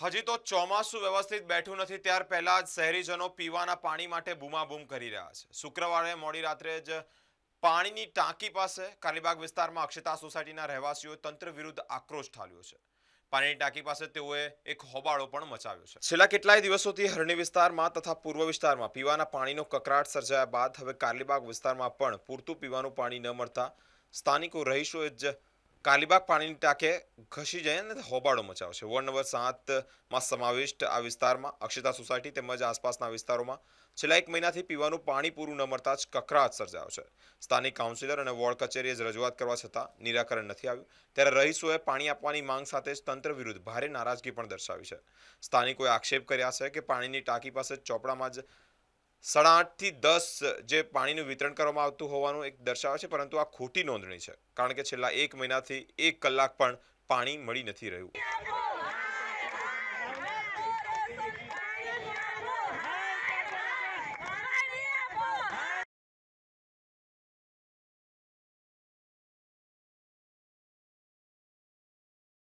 હજી તો ચોમાસું વ્યવસ્થિત બેઠું નથી ત્યાર પહેલા જ શહેરીજનો પીવાના પાણી માટે બૂમાબૂમ કરી રહ્યા છે શુક્રવારે મોડી રાત્રે જ પાણીની ટાંકી પાસે કાલીબાગ વિસ્તારમાં અક્ષતા સોસાયટીના રહેવાસીઓએ તંત્ર વિરુદ્ધ આક્રોશ ઠાલ્યો છે પાણીની ટાંકી પાસે તેઓએ એક હોબાળો પણ મચાવ્યો છે છેલ્લા કેટલાય દિવસોથી હરણી વિસ્તારમાં તથા પૂર્વ વિસ્તારમાં પીવાના પાણીનો કકરાટ સર્જાયા બાદ હવે કાલીબાગ વિસ્તારમાં પણ પૂરતું પીવાનું પાણી ન મળતા સ્થાનિકો રહીશોએ જ કાલીબાગ પાણીની ટાંકે ઘસી જઈને હોબાળો મચાવશે વોર્ડ નંબર સાતમાં સમાવિષ્ટ આ વિસ્તારમાં અક્ષતા સોસાયટી તેમજ આસપાસના વિસ્તારોમાં છેલ્લા એક મહિનાથી પીવાનું પાણી પૂરું ન મળતા જ કકરાટ સર્જાયો છે સ્થાનિક કાઉન્સિલર અને વોર્ડ કચેરીએ જ રજૂઆત કરવા છતાં નિરાકરણ નથી આવ્યું ત્યારે રહીશોએ પાણી આપવાની માંગ સાથે જ તંત્ર વિરુદ્ધ ભારે નારાજગી પણ દર્શાવી છે સ્થાનિકોએ આક્ષેપ કર્યા છે કે પાણીની ટાંકી પાસે ચોપડામાં જ સાડા આઠથી દસ જે પાણીનું વિતરણ કરવામાં આવતું હોવાનું એક દર્શાવે છે પરંતુ આ ખોટી નોંધણી છે કારણ કે છેલ્લા એક મહિનાથી એક કલાક પણ પાણી મળી નથી રહ્યું